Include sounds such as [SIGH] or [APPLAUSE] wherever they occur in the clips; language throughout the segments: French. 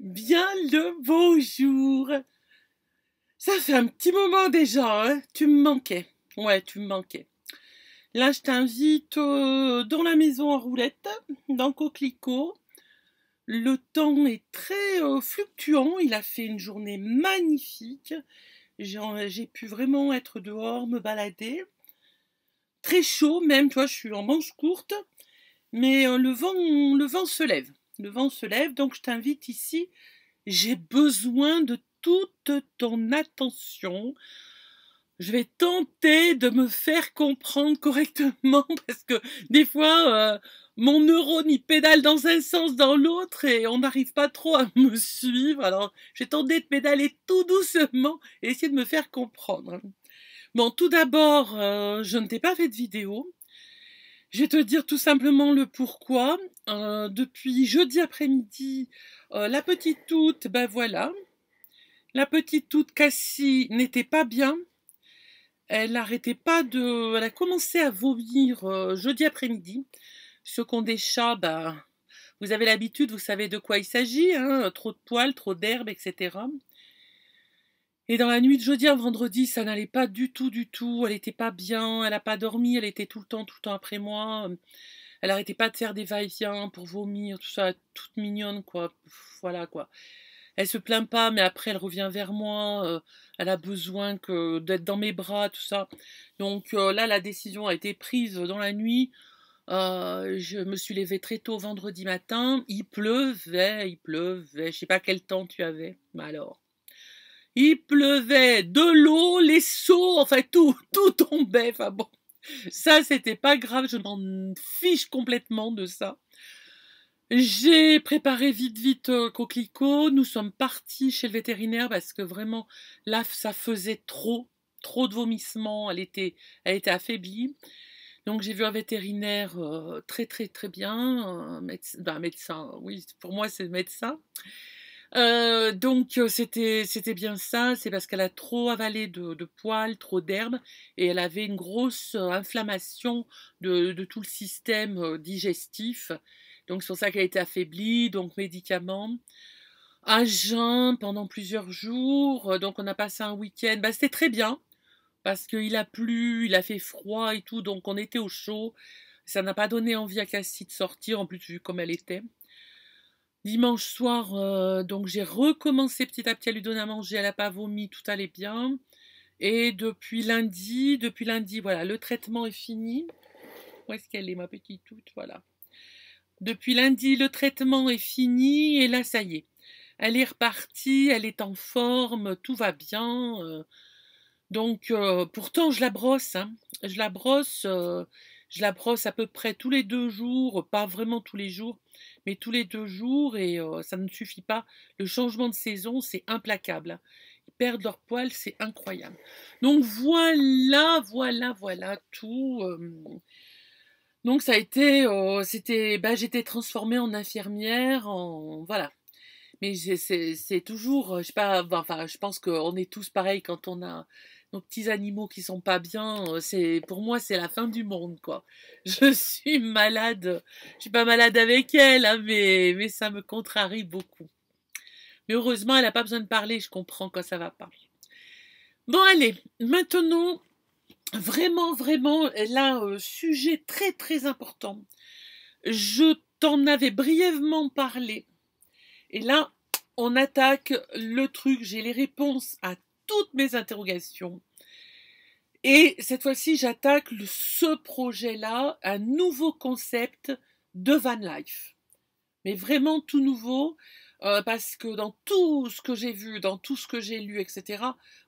Bien le beau jour. Ça fait un petit moment déjà, hein. tu me manquais. Ouais, tu me manquais. Là, je t'invite euh, dans la maison en roulette, dans Coquelicot. Le temps est très euh, fluctuant, il a fait une journée magnifique. J'ai pu vraiment être dehors, me balader. Très chaud même, toi, je suis en manche courte, mais euh, le, vent, le vent se lève. Le vent se lève, donc je t'invite ici. J'ai besoin de toute ton attention. Je vais tenter de me faire comprendre correctement [LAUGHS] parce que des fois, euh, mon neurone il pédale dans un sens, dans l'autre et on n'arrive pas trop à [LAUGHS] me suivre. Alors, j'ai tenté de pédaler tout doucement et essayer de me faire comprendre. Bon, tout d'abord, euh, je ne t'ai pas fait de vidéo. Je vais te dire tout simplement le pourquoi. Euh, depuis jeudi après-midi, euh, la petite toute, ben voilà, la petite toute Cassie n'était pas bien. Elle n'arrêtait pas de... Elle a commencé à vomir euh, jeudi après-midi. Ce qui ont des chats, ben, vous avez l'habitude, vous savez de quoi il s'agit. Hein, trop de poils, trop d'herbes, etc. Et dans la nuit de jeudi à vendredi, ça n'allait pas du tout, du tout. Elle n'était pas bien, elle n'a pas dormi, elle était tout le temps, tout le temps après moi. Elle n'arrêtait pas de faire des va-et-vient pour vomir, tout ça, toute mignonne, quoi. Voilà, quoi. Elle se plaint pas, mais après, elle revient vers moi. Euh, elle a besoin d'être dans mes bras, tout ça. Donc euh, là, la décision a été prise dans la nuit. Euh, je me suis levée très tôt vendredi matin. Il pleuvait, il pleuvait. Je sais pas quel temps tu avais. Mais alors il pleuvait, de l'eau, les seaux, enfin tout, tout tombait. Enfin bon, ça c'était pas grave, je m'en fiche complètement de ça. J'ai préparé vite vite euh, Coquelicot. Nous sommes partis chez le vétérinaire parce que vraiment là ça faisait trop, trop de vomissements. Elle était, elle était affaiblie. Donc j'ai vu un vétérinaire euh, très très très bien, un médecin, ben, un médecin, oui pour moi c'est le médecin. Euh, donc euh, c'était bien ça, c'est parce qu'elle a trop avalé de, poils, trop d'herbes, et elle avait une grosse euh, inflammation de, tout le système digestif. Donc c'est pour ça qu'elle a été affaiblie, donc médicaments. À jeun pendant plusieurs jours, donc on a passé un week-end, bah, c'était très bien, parce qu'il a plu, il a fait froid et tout, donc on était au chaud. Ça n'a pas donné envie à Cassie de sortir, en plus vu comme elle était. Dimanche soir, euh, donc j'ai recommencé petit à petit à lui donner à manger, elle n'a pas vomi, tout allait bien. Et depuis lundi, depuis lundi, voilà, le traitement est fini. Où est-ce qu'elle est, ma petite toute Voilà. Depuis lundi, le traitement est fini et là, ça y est. Elle est repartie, elle est en forme, tout va bien. Euh. donc, euh, pourtant, je la brosse. Hein. Je la brosse je la brosse à peu près tous les deux jours, pas vraiment tous les jours, mais tous les deux jours et euh, ça ne suffit pas. Le changement de saison, c'est implacable. Hein. Ils perdent leur poil, c'est incroyable. Donc voilà, voilà, voilà tout. donc ça a été, euh, c'était, bah, j'étais transformée en infirmière, en voilà. Mais c'est toujours, je sais pas, enfin, je pense qu'on est tous pareils quand on a petits animaux qui sont pas bien, euh, c'est pour moi c'est la fin du monde quoi. [LAUGHS] Je suis malade, je suis pas malade avec elle, hein, mais mais ça me contrarie beaucoup. Mais heureusement elle n'a pas besoin de parler, je comprends quand ça va pas. Bon allez, maintenant vraiment vraiment là sujet très très important. Je t'en avais brièvement parlé et là on attaque le truc. J'ai les réponses à toutes mes interrogations. Et cette fois-ci, j'attaque ce projet-là, un nouveau concept de van life. Mais vraiment tout nouveau, euh, parce que dans tout ce que j'ai vu, dans tout ce que j'ai lu, etc.,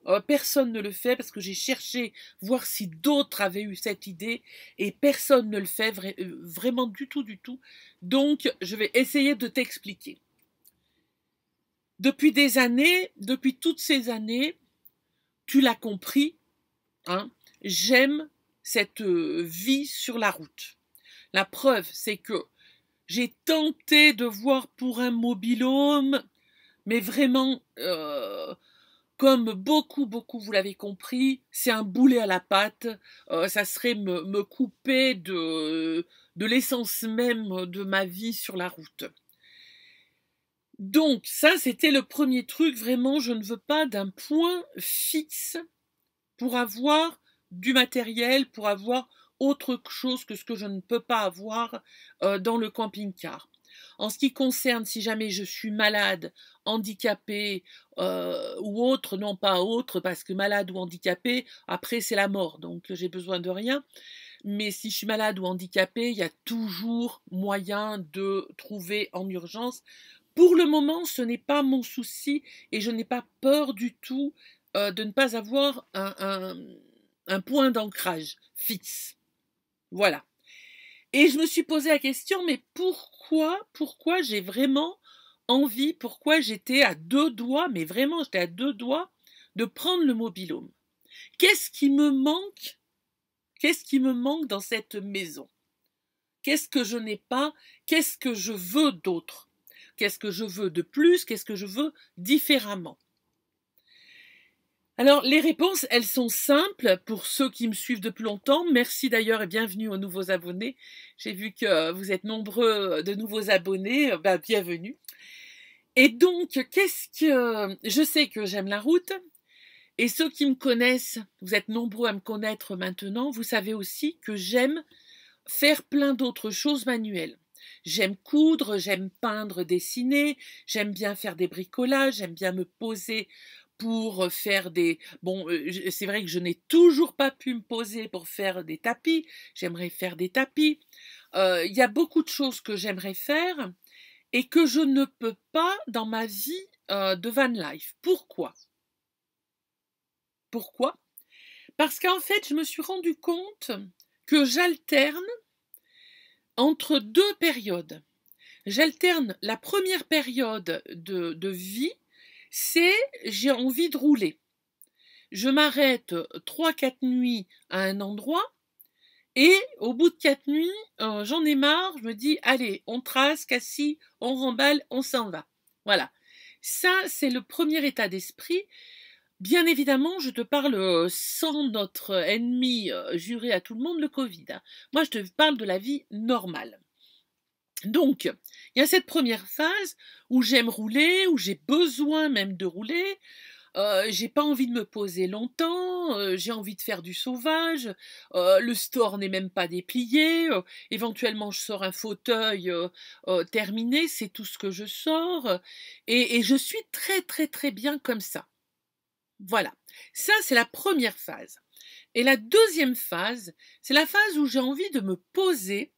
euh, personne ne le fait parce que j'ai cherché voir si d'autres avaient eu cette idée et personne ne le fait euh, vraiment du tout, du tout. Donc, je vais essayer de t'expliquer. Depuis des années, depuis toutes ces années, tu l'as compris, hein, j'aime cette euh, vie sur la route. La preuve, c'est que j'ai tenté de voir pour un mobilhome, mais vraiment, euh, comme beaucoup, beaucoup, vous l'avez compris, c'est un boulet à la patte. Euh, ça serait me, couper de l'essence même de ma vie sur la route. Donc ça, c'était le premier truc. Vraiment, je ne veux pas d'un point fixe pour avoir du matériel, pour avoir autre chose que ce que je ne peux pas avoir euh, dans le camping-car. En ce qui concerne si jamais je suis malade, handicapé euh, ou autre, non pas autre, parce que malade ou handicapé, après c'est la mort, donc j'ai besoin de rien. Mais si je suis malade ou handicapé, il y a toujours moyen de trouver en urgence pour le moment, ce n'est pas mon souci et je n'ai pas peur du tout euh, de ne pas avoir un, point d'ancrage fixe. Voilà. Et je me suis posé la question, mais pourquoi, pourquoi j'ai vraiment envie, pourquoi j'étais à deux doigts, mais vraiment j'étais à deux doigts de prendre le mobilhome Qu'est-ce qui me manque Qu'est-ce qui me manque dans cette maison Qu'est-ce que je n'ai pas Qu'est-ce que je veux d'autre Qu'est-ce que je veux de plus Qu'est-ce que je veux différemment alors, les réponses, elles sont simples pour ceux qui me suivent depuis longtemps. Merci d'ailleurs et bienvenue aux nouveaux abonnés. J'ai vu que vous êtes nombreux euh, de nouveaux abonnés. Euh, bah, bienvenue. Et donc, qu'est-ce que... Je sais que j'aime la route. Et ceux qui me connaissent, vous êtes nombreux à me connaître maintenant, vous savez aussi que j'aime faire plein d'autres choses manuelles. J'aime coudre, j'aime peindre, dessiner, j'aime bien faire des bricolages, j'aime bien me poser pour faire des... Bon, euh, c'est vrai que je n'ai toujours pas pu me poser pour faire des tapis, j'aimerais faire des tapis. Euh, il y a beaucoup de choses que j'aimerais faire et que je ne peux pas dans ma vie euh, de van life. Pourquoi Pourquoi Parce qu'en fait, je me suis rendu compte que j'alterne entre deux périodes. J'alterne la première période de, vie, c'est j'ai envie de rouler. Je m'arrête trois, 4 nuits à un endroit et au bout de quatre nuits, euh, j'en ai marre, je me dis allez, on trace, cassis, on remballe, on s'en va. Voilà. Ça, c'est le premier état d'esprit Bien évidemment, je te parle sans notre ennemi juré à tout le monde, le Covid. Hein. Moi, je te parle de la vie normale. Donc, il y a cette première phase où j'aime rouler, où j'ai besoin même de rouler, j'ai pas envie de me poser longtemps, j'ai envie de faire du sauvage, le store n'est même pas déplié, éventuellement je sors un fauteuil terminé, c'est tout ce que je sors, et je suis très très très bien comme ça. Voilà, ça c'est la première phase. Et la deuxième phase, c'est la phase où j'ai envie de me poser,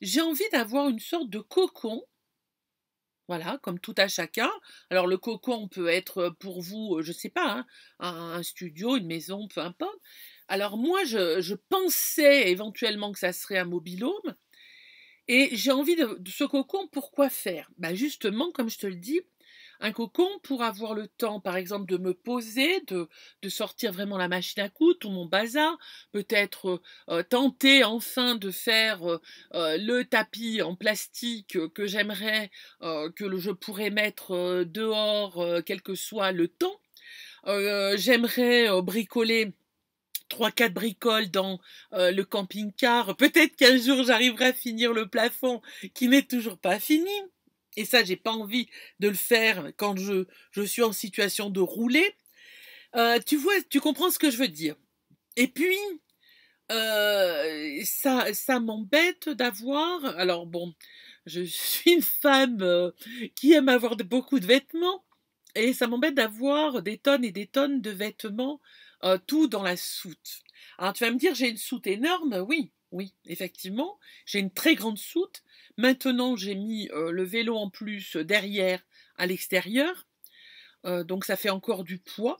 j'ai envie d'avoir une sorte de cocon voilà, comme tout à chacun. Alors le cocon peut être euh, pour vous, euh, je ne sais pas, hein, un, studio, une maison, peu importe. Alors moi, je, pensais éventuellement que ça serait un mobilhome. Et j'ai envie de, ce cocon, pour quoi faire Bah Justement, comme je te le dis, un cocon pour avoir le temps, par exemple, de me poser, de, sortir vraiment la machine à coudre, ou mon bazar, peut-être euh, euh, tenter enfin de faire euh, le tapis en plastique que j'aimerais, que je pourrais mettre dehors, quel que soit le temps. j'aimerais bricoler trois quatre bricoles dans le camping-car. Peut-être qu'un jour j'arriverai à finir le plafond qui n'est toujours pas fini. Et ça, j'ai pas envie de le faire quand je, je suis en situation de rouler. Euh, tu vois, tu comprends ce que je veux dire. Et puis, euh, ça, ça m'embête d'avoir. Alors bon, je suis une femme euh, qui aime avoir beaucoup de vêtements, et ça m'embête d'avoir des tonnes et des tonnes de vêtements, tout dans la soute. Alors tu vas me dire, j'ai une soute énorme, oui, oui, effectivement, j'ai une très grande soute, Maintenant, j'ai mis euh, le vélo en plus euh, derrière à l'extérieur. Euh, donc ça fait encore du poids.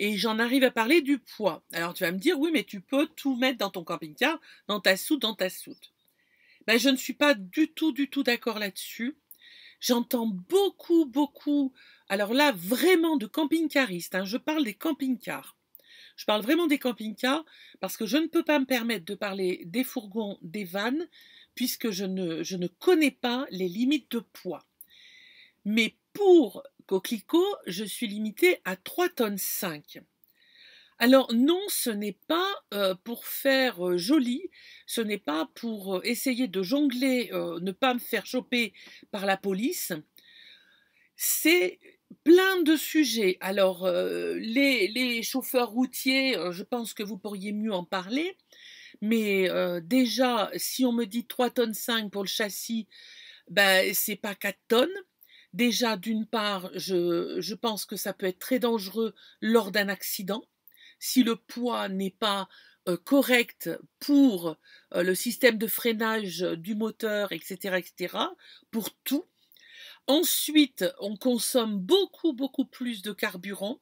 Et j'en arrive à parler du poids. Alors tu vas me dire, oui, mais tu peux tout mettre dans ton camping-car, dans ta soute, dans ta soute. Ben, je ne suis pas du tout, du tout d'accord là-dessus. J'entends beaucoup, beaucoup, alors là, vraiment de camping-caristes. Hein. je parle des camping-cars. Je parle vraiment des camping-cars parce que je ne peux pas me permettre de parler des fourgons, des vannes, puisque je ne, je ne connais pas les limites de poids. Mais pour coquelicot, je suis limitée à 3 tonnes 5. Alors non, ce n'est pas euh, pour faire euh, joli, ce n'est pas pour euh, essayer de jongler, ne pas me faire choper par la police. C'est plein de sujets. Alors les, les, chauffeurs routiers, je pense que vous pourriez mieux en parler. Mais euh, déjà, si on me dit 3 tonnes 5 pour le châssis, ben, c'est pas 4 tonnes. Déjà, d'une part, je, je, pense que ça peut être très dangereux lors d'un accident. Si le poids n'est pas euh, correct pour euh, le système de freinage du moteur, etc., etc., pour tout. Ensuite, on consomme beaucoup, beaucoup plus de carburant.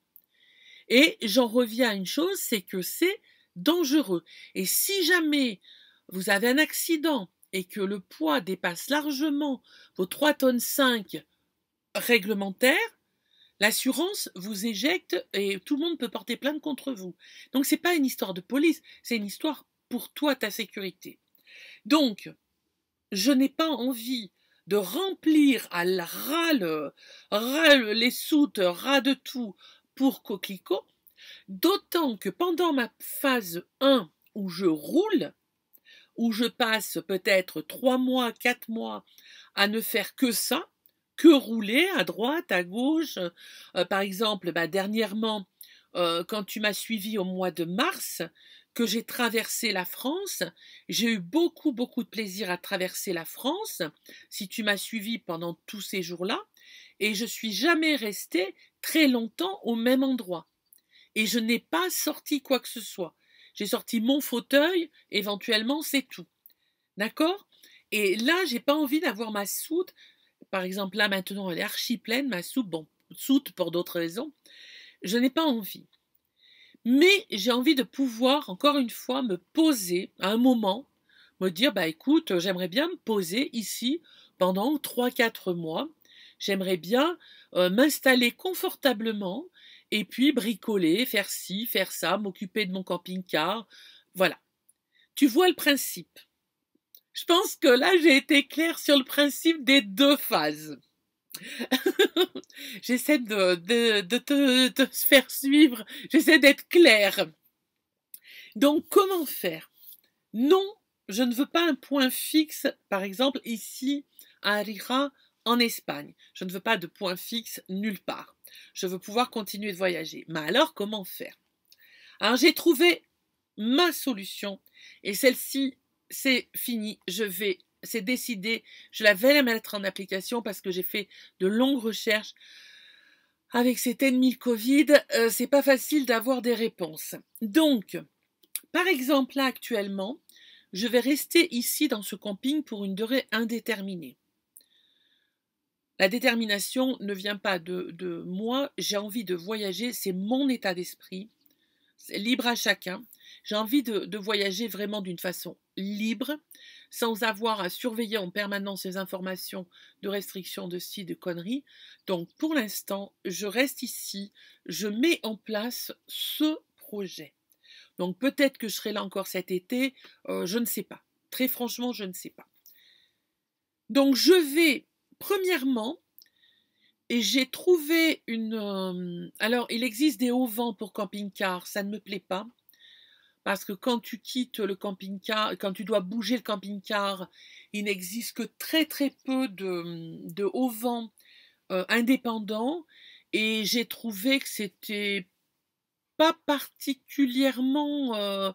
Et j'en reviens à une chose, c'est que c'est dangereux. Et si jamais vous avez un accident et que le poids dépasse largement vos 3 tonnes 5 réglementaires, l'assurance vous éjecte et tout le monde peut porter plainte contre vous. Donc ce n'est pas une histoire de police, c'est une histoire pour toi ta sécurité. Donc je n'ai pas envie de remplir à ras, ras les soutes, ras de tout pour Coquelicot, D'autant que pendant ma phase 1 où je roule, où je passe peut-être 3 mois, 4 mois à ne faire que ça, que rouler à droite, à gauche. Euh, par exemple, bah, dernièrement, euh, quand tu m'as suivi au mois de mars, que j'ai traversé la France, j'ai eu beaucoup, beaucoup de plaisir à traverser la France, si tu m'as suivi pendant tous ces jours-là, et je suis jamais restée très longtemps au même endroit et je n'ai pas sorti quoi que ce soit. J'ai sorti mon fauteuil, éventuellement, c'est tout. D'accord Et là, j'ai pas envie d'avoir ma soute. Par exemple, là maintenant, elle est archi pleine, ma soupe, bon, soute pour d'autres raisons. Je n'ai pas envie. Mais j'ai envie de pouvoir, encore une fois, me poser à un moment, me dire, bah écoute, j'aimerais bien me poser ici pendant 3-4 mois. J'aimerais bien euh, m'installer confortablement et puis bricoler, faire ci, faire ça, m'occuper de mon camping-car. Voilà. Tu vois le principe. Je pense que là, j'ai été claire sur le principe des deux phases. [LAUGHS] j'essaie de, te, faire suivre, j'essaie d'être claire. Donc, comment faire Non, je ne veux pas un point fixe, par exemple ici à Arira en Espagne. Je ne veux pas de point fixe nulle part. Je veux pouvoir continuer de voyager. Mais alors, comment faire Alors, j'ai trouvé ma solution et celle-ci, c'est fini. Je vais, c'est décidé. Je la vais la mettre en application parce que j'ai fait de longues recherches. Avec cet ennemi le Covid, euh, c'est pas facile d'avoir des réponses. Donc, par exemple, là actuellement, je vais rester ici dans ce camping pour une durée indéterminée. La détermination ne vient pas de, moi, j'ai envie de voyager, c'est mon état d'esprit, C'est libre à chacun. J'ai envie de, voyager vraiment d'une façon libre, sans avoir à surveiller en permanence les informations de restrictions de ci, de conneries. Donc pour l'instant, je reste ici, je mets en place ce projet. Donc peut-être que je serai là encore cet été, euh, je ne sais pas. Très franchement, je ne sais pas. Donc je vais premièrement, et j'ai trouvé une... Euh, alors, il existe des hauts vents pour camping-car, ça ne me plaît pas. Parce que quand tu quittes le camping-car, quand tu dois bouger le camping-car, il n'existe que très très peu de, hauts vents euh, indépendants. Et j'ai trouvé que c'était pas particulièrement... Euh,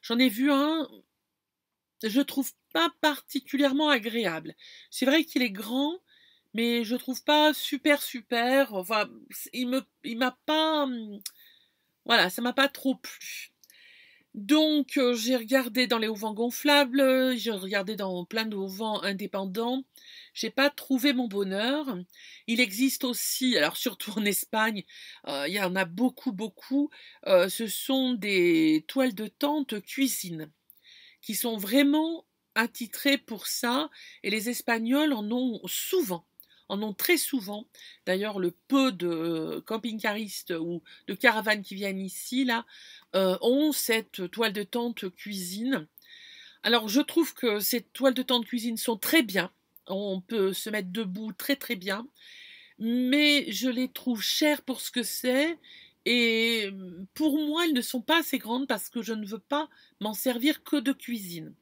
j'en ai vu un, je trouve pas particulièrement agréable. C'est vrai qu'il est grand, mais je trouve pas super super. Enfin, il me, il m'a pas, hum, voilà, ça m'a pas trop plu. Donc euh, j'ai regardé dans les auvents gonflables, j'ai regardé dans plein de vents indépendants. J'ai pas trouvé mon bonheur. Il existe aussi, alors surtout [LAUGHS] en Espagne, euh, il y en a beaucoup beaucoup. Euh, ce sont des toiles de tente cuisine qui sont vraiment attitré pour ça, et les Espagnols en ont souvent en ont très souvent. D'ailleurs, le peu de euh, camping-caristes ou de caravanes qui viennent ici, là, euh, ont cette toile de tente cuisine. Alors, je trouve que ces toiles de tente cuisine sont très bien. On peut se mettre debout très très bien. Mais je les trouve chères pour ce que c'est. Et pour moi, elles ne sont pas assez grandes parce que je ne veux pas m'en servir que de cuisine.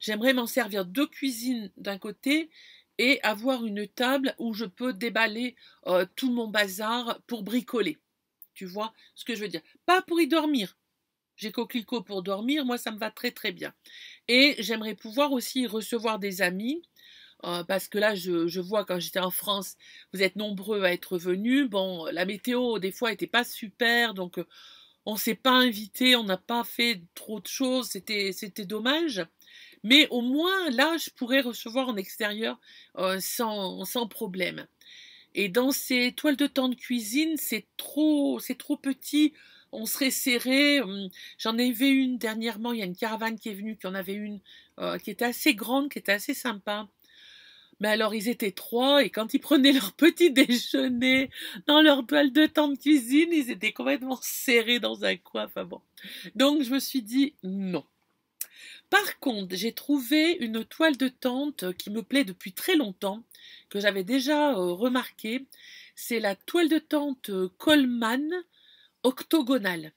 J'aimerais m'en servir de cuisine d'un côté et avoir une table où je peux déballer euh, tout mon bazar pour bricoler. Tu vois ce que je veux dire Pas pour y dormir. J'ai coquelicot pour dormir, moi ça me va très très bien. Et j'aimerais pouvoir aussi recevoir des amis, euh, parce que là je, je vois quand j'étais en France, vous êtes nombreux à être venus. Bon, la météo des fois n'était pas super, donc euh, on ne s'est pas invité, on n'a pas fait trop de choses, c'était dommage. Mais au moins, là, je pourrais recevoir en extérieur euh, sans, sans, problème. Et dans ces toiles de temps de cuisine, c'est trop, c'est trop petit. On serait serré. Hum, j'en ai vu une dernièrement. Il y a une caravane qui est venue, qui en avait une euh, qui était assez grande, qui était assez sympa. Mais alors, ils étaient trois, et quand ils prenaient leur petit déjeuner dans leur toile de temps de cuisine, ils étaient complètement serrés dans un coin. Enfin bon. Donc, je me suis dit non. Par contre, j'ai trouvé une toile de tente qui me plaît depuis très longtemps, que j'avais déjà euh, remarquée. C'est la toile de tente euh, Coleman octogonale.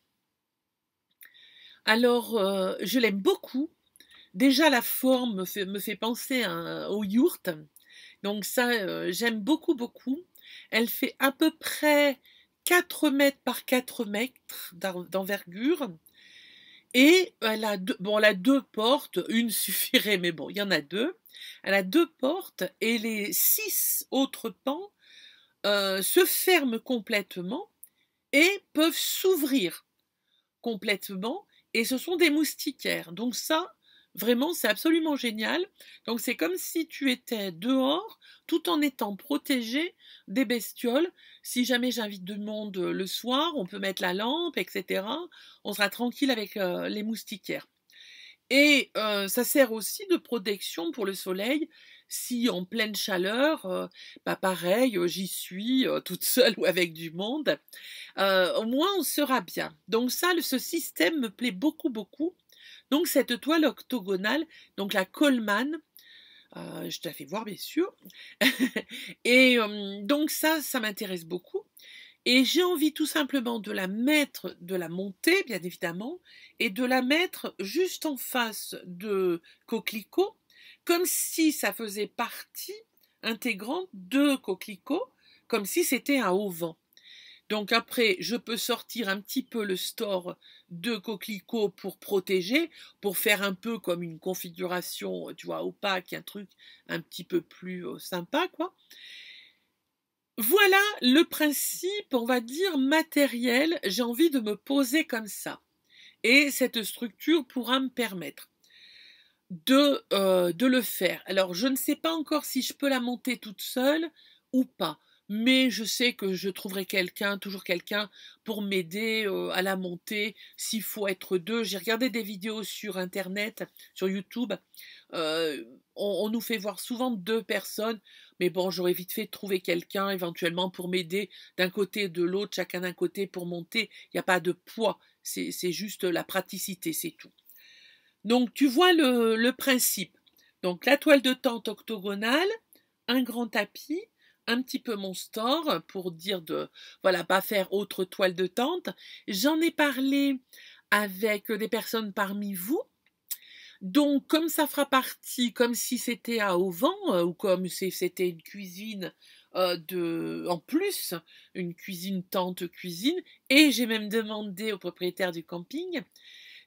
Alors, euh, je l'aime beaucoup. Déjà, la forme me fait, penser au yurt. Donc ça, j'aime beaucoup, beaucoup. Elle fait à peu près 4 mètres par 4 mètres d'envergure. Et elle euh, a deux, bon, deux portes, une [LAUGHS] suffirait, mais bon, il y en a deux. Elle a deux portes et les six autres pans euh, se ferment complètement et peuvent s'ouvrir complètement. Et ce sont des moustiquaires. Donc ça, Vraiment, c'est absolument génial. Donc c'est comme si tu étais dehors tout en étant protégé des bestioles. Si jamais j'invite du monde euh, le soir, on peut mettre la lampe, etc. On sera tranquille avec euh, les moustiquaires. Et euh, ça sert aussi de protection pour le soleil. Si en pleine chaleur, pas bah, pareil, j'y suis toute seule ou avec du monde, au moins on sera bien. Donc ça, ce système me plaît beaucoup, beaucoup. Donc cette toile octogonale, donc la Coleman, euh, je te la fais voir bien sûr. [LAUGHS] et euh, donc ça, ça m'intéresse beaucoup. Et j'ai envie tout simplement de la mettre, de la monter bien évidemment, et de la mettre juste en face de Coquelicot, comme si ça faisait partie intégrante de Coquelicot, comme si c'était un auvent. Donc après, je peux sortir un petit peu le store de coquelicot pour protéger, pour faire un peu comme une configuration, tu vois, opaque, un truc un petit peu plus euh, sympa, quoi. Voilà le principe, on va dire, matériel. J'ai envie de me poser comme ça. Et cette structure pourra me permettre de, euh, de le faire. Alors, je ne sais pas encore si je peux la monter toute seule ou pas mais je sais que je trouverai quelqu'un, toujours quelqu'un, pour m'aider à la montée, s'il faut être deux. J'ai regardé des vidéos sur Internet, sur YouTube, on, nous fait voir souvent deux personnes, mais bon, j'aurais vite fait de trouver quelqu'un éventuellement pour m'aider d'un côté et de l'autre, chacun d'un côté pour monter. Il n'y a pas de poids, c'est juste la praticité, c'est tout. Donc tu vois le principe. Donc la toile de tente octogonale, un grand tapis, un petit peu mon store pour dire de voilà pas faire autre toile de tente. J'en ai parlé avec des personnes parmi vous. Donc comme ça fera partie, comme si c'était à auvent euh, ou comme si c'était une cuisine euh, de, en plus, une cuisine tente cuisine. Et j'ai même demandé au propriétaire du camping.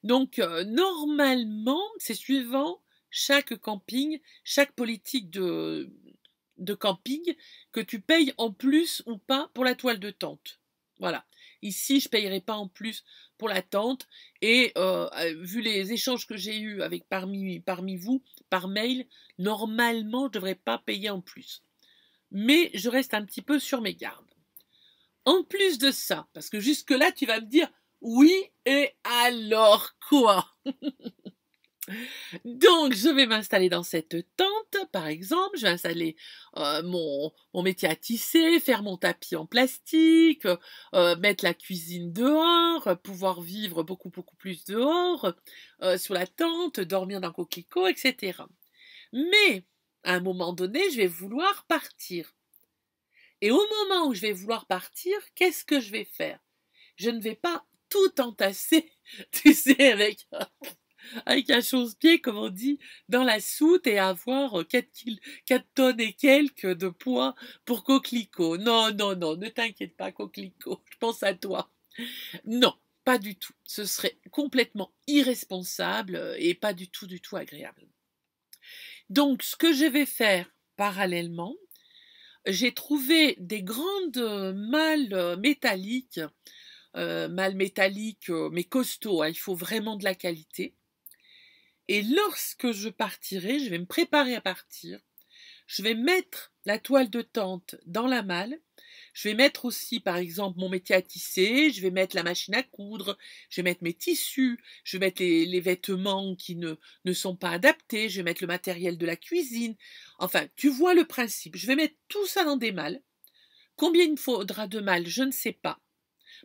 Donc euh, normalement, c'est suivant chaque camping, chaque politique de, de camping que tu payes en plus ou pas pour la toile de tente. Voilà. Ici, je ne payerai pas en plus pour la tente. Et euh, euh, vu les échanges que j'ai eus avec parmi, parmi vous, par mail, normalement, je ne devrais pas payer en plus. Mais je reste un petit peu sur mes gardes. En plus de ça, parce que jusque-là, tu vas me dire, oui, et alors quoi [LAUGHS] Donc, je vais m'installer dans cette tente, par exemple. Je vais installer euh, mon, métier à tisser, faire mon tapis en plastique, euh, mettre la cuisine dehors, pouvoir vivre beaucoup, beaucoup plus dehors, euh, sur la tente, dormir dans Coquico, etc. Mais, à un moment donné, je vais vouloir partir. Et au moment où je vais vouloir partir, qu'est-ce que je vais faire Je ne vais pas tout entasser, [LAUGHS] tu sais, avec avec un chausse-pied, comme on dit, dans la soute et avoir 4, euh, tonnes et quelques de poids pour Coquelicot. Non, non, non, ne t'inquiète pas, Coquelicot, je pense à toi. Non, pas du tout. Ce serait complètement irresponsable euh, et pas du tout, du tout agréable. Donc, ce que je vais faire parallèlement, j'ai trouvé des grandes euh, malles métalliques, Mâles métalliques, mais costauds, hein, il faut vraiment de la qualité. Et lorsque je partirai, je vais me préparer à partir. Je vais mettre la toile de tente dans la malle. Je vais mettre aussi, par exemple, mon métier à tisser. Je vais mettre la machine à coudre. Je vais mettre mes tissus. Je vais mettre les, vêtements qui ne, ne sont pas adaptés. Je vais mettre le matériel de la cuisine. Enfin, tu vois le principe. Je vais mettre tout ça dans des malles. Combien il me faudra de malles Je ne sais pas.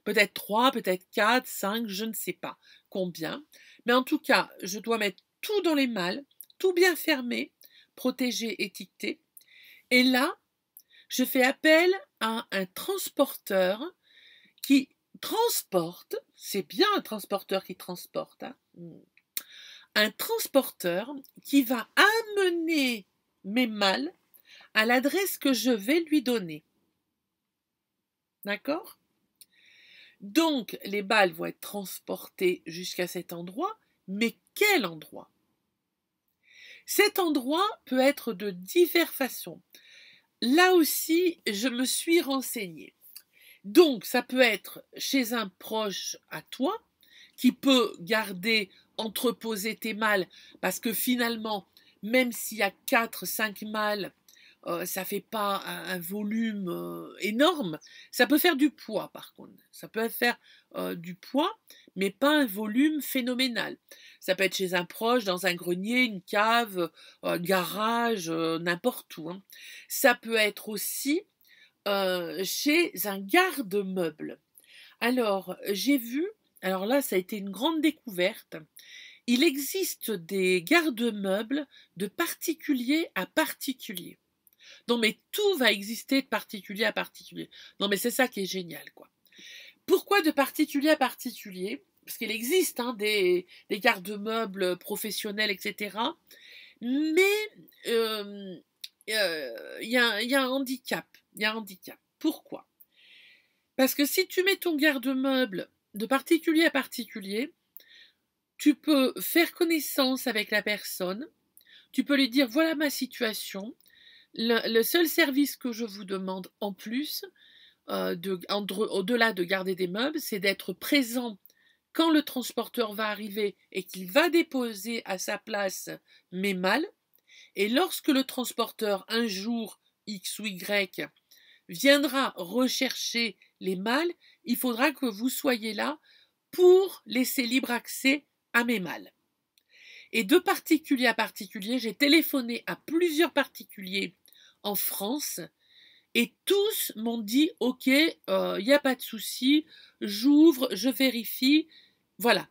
Peut-être 3, peut-être 4, 5, je ne sais pas combien. Mais en tout cas, je dois mettre tout dans les malles, tout bien fermé, protégé, étiqueté. Et là, je fais appel à un transporteur qui transporte, c'est bien un transporteur qui transporte, hein, un transporteur qui va amener mes malles à l'adresse que je vais lui donner. D'accord Donc, les balles vont être transportées jusqu'à cet endroit, mais quel endroit Cet endroit peut être de diverses façons. Là aussi, je me suis renseignée. Donc, ça peut être chez un proche à toi qui peut garder, entreposer tes mâles, parce que finalement, même s'il y a quatre, cinq mâles euh, ça ne fait pas un, volume euh, énorme. Ça peut faire du poids, par contre. Ça peut faire euh, du poids, mais pas un volume phénoménal. Ça peut être chez un proche, dans un grenier, une cave, un garage, n'importe où. Hein. Ça peut être aussi chez un garde-meuble. Alors, j'ai vu, alors là, ça a été une grande découverte. Il existe des garde-meubles de particulier à particulier. Non, mais tout va exister de particulier à particulier. Non, mais c'est ça qui est génial, quoi. Pourquoi de particulier à particulier Parce qu'il existe hein, des, gardes-meubles professionnels, etc. Mais euh, euh, il y, a, y, a un handicap. Il y a un handicap. Pourquoi Parce que si tu mets ton garde-meuble de particulier à particulier, tu peux faire connaissance avec la personne, tu peux lui dire voilà ma situation, le, seul service que je vous demande en plus, euh, au-delà de garder des meubles, c'est d'être présent quand le transporteur va arriver et qu'il va déposer à sa place mes malles. Et lorsque le transporteur, un jour X ou Y, viendra rechercher les malles, il faudra que vous soyez là pour laisser libre accès à mes malles. Et de particulier à particulier, j'ai téléphoné à plusieurs particuliers en France et tous m'ont dit Ok, il euh, n'y a pas de souci, j'ouvre, je vérifie. Voilà.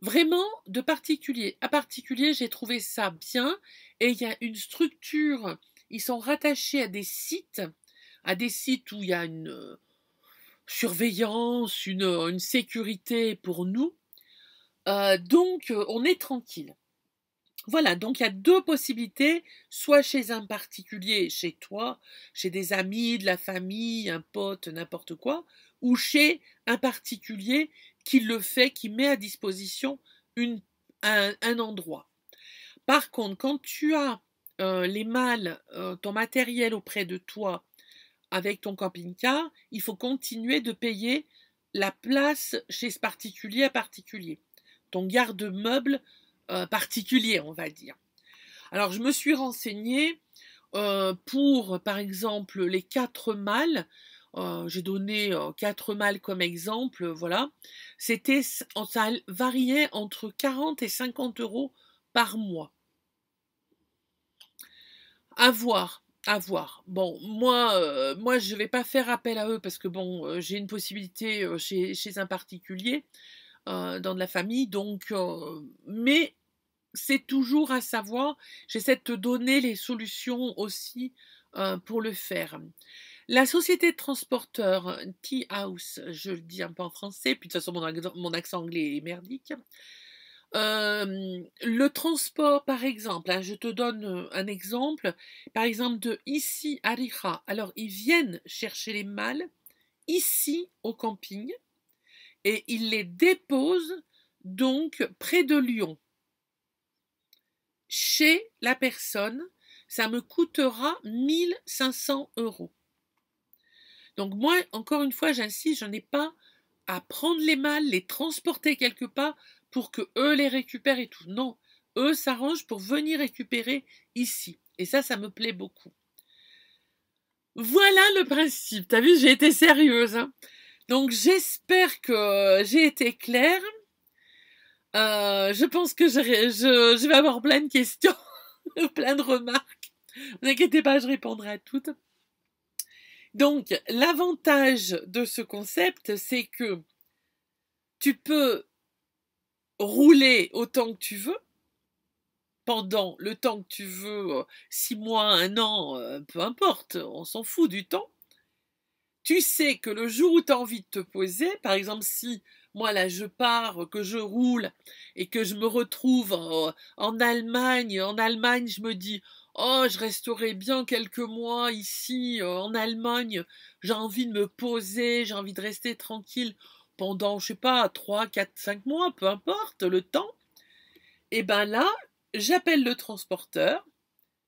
Vraiment, de particulier à particulier, j'ai trouvé ça bien et il y a une structure. Ils sont rattachés à des sites, à des sites où il y a une euh, surveillance, euh, une, sécurité pour nous. donc, on est tranquille. Voilà, donc il y a deux possibilités, soit chez un particulier, chez toi, chez des amis, de la famille, un pote, n'importe quoi, ou chez un particulier qui le fait, qui met à disposition un, endroit. Par contre, quand tu as euh, les mâles, euh, ton matériel auprès de toi avec ton camping-car, il faut continuer de payer la place chez ce particulier à particulier. Ton garde-meuble euh, particulier, on va dire. Alors je me suis renseignée euh, pour, par exemple, les quatre mâles. Euh, j'ai donné quatre mâles comme exemple, voilà. C'était, ça variait entre 40 et 50 euros par mois. À voir à voir. Bon, moi, moi je ne vais pas faire appel à eux parce que bon, j'ai une possibilité chez, un particulier dans de la famille, donc, mais c'est toujours à savoir. J'essaie de te donner les solutions aussi euh, pour le faire. La société de transporteurs T-House, je le dis un peu en français, puis de toute façon mon, accent, anglais est merdique. Euh, le transport, par exemple, hein, je te donne euh, un exemple, par exemple de ici à Rija, Alors, ils viennent chercher les mâles ici au camping et ils les déposent donc près de Lyon chez la personne, ça me coûtera 1500 euros. Donc moi, encore une fois, j'insiste, je n'ai pas à prendre les malles, les transporter quelque part pour que eux les récupèrent et tout. Non, eux s'arrangent pour venir récupérer ici. Et ça, ça me plaît beaucoup. Voilà le principe. T'as vu, j'ai été sérieuse. Hein. Donc j'espère que j'ai été claire. Euh, je pense que je, je, vais avoir plein de questions, [LAUGHS] plein de remarques. Ne inquiétez pas, je répondrai à toutes. Donc, l'avantage de ce concept, c'est que tu peux rouler autant que tu veux, pendant le temps que tu veux, euh, six mois, un an, euh, peu importe, on s'en fout du temps. Tu sais que le jour où tu as envie de te poser, par exemple, si moi là je pars, que je roule et que je me retrouve euh, en, Allemagne, en Allemagne je me dis oh je resterai bien quelques mois ici euh, en Allemagne, j'ai envie de me poser, j'ai envie de rester tranquille pendant je sais pas 3, 4, 5 mois, peu importe le temps. Et ben là, j'appelle le transporteur,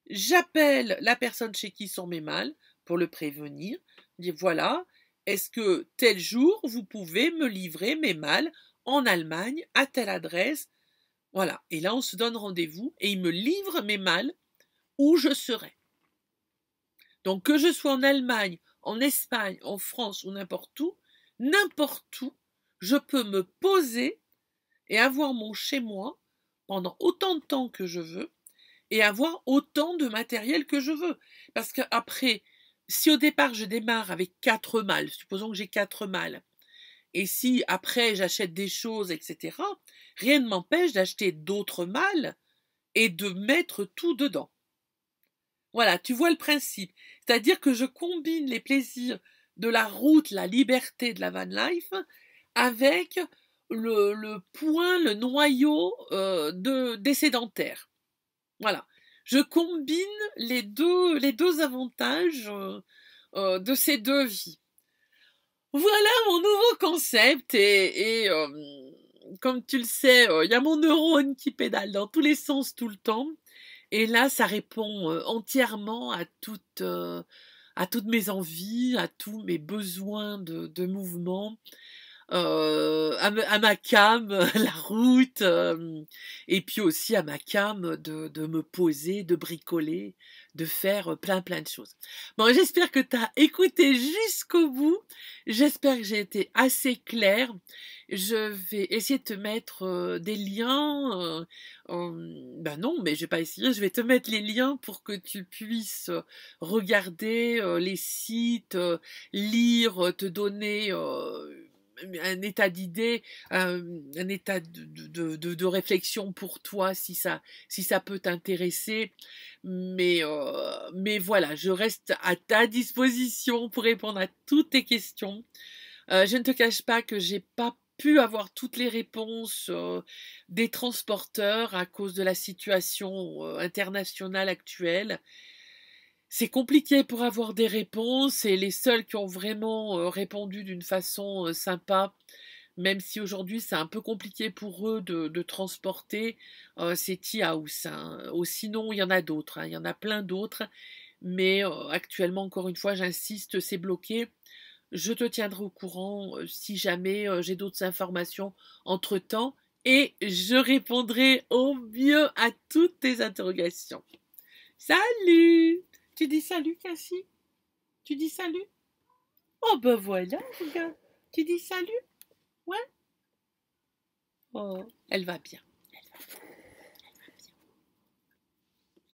j'appelle la personne chez qui sont mes mâles pour le prévenir, je dis voilà, est-ce que tel jour, vous pouvez me livrer mes malles en Allemagne à telle adresse Voilà. Et là, on se donne rendez-vous et il me livre mes malles où je serai. Donc, que je sois en Allemagne, en Espagne, en France ou n'importe où, n'importe où, je peux me poser et avoir mon chez moi pendant autant de temps que je veux et avoir autant de matériel que je veux. Parce qu'après, si au départ je démarre avec quatre mâles, supposons que j'ai quatre mâles, et si après j'achète des choses, etc., rien ne m'empêche d'acheter d'autres mâles et de mettre tout dedans. Voilà, tu vois le principe. C'est-à-dire que je combine les plaisirs de la route, la liberté de la van life, avec le, point, le noyau euh, de, des sédentaires. Voilà je combine les deux, les deux avantages euh, euh, de ces deux vies. Voilà mon nouveau concept et, euh, comme tu le sais, il y a mon neurone qui pédale dans tous les sens tout le temps. Et là, ça répond entièrement à toutes, à toutes mes envies, à tous mes besoins de, de mouvement. Euh, à, ma cam, [LAUGHS] la route, euh, et puis aussi à ma cam de, me poser, de bricoler, de faire plein plein de choses. Bon, j'espère que tu as écouté jusqu'au bout, j'espère que j'ai été assez claire. Je vais essayer de te mettre euh, des liens, ben non, mais je vais pas essayer, je vais te mettre les liens pour que tu puisses regarder les sites, lire, te donner un état d'idée, euh, un, état de, de, réflexion pour toi si ça, si ça peut t'intéresser. Mais, euh, mais voilà, je reste à ta disposition pour répondre à toutes tes questions. Euh, je ne te cache pas que j'ai pas pu avoir toutes les réponses des transporteurs à cause de la situation internationale actuelle c'est compliqué pour avoir des réponses et les seuls qui ont vraiment euh, répondu d'une façon euh, sympa, même si aujourd'hui c'est un peu compliqué pour eux de, transporter, euh, c'est T-House. Hein. sinon, il y en a d'autres, hein. il y en a plein d'autres, mais actuellement, encore une fois, j'insiste, c'est bloqué. Je te tiendrai au courant si jamais j'ai d'autres informations entre-temps et je répondrai au mieux à toutes tes interrogations. Salut tu dis salut, Cassie Tu dis salut Oh ben voilà, regarde. Tu dis salut Ouais Oh, Elle va bien.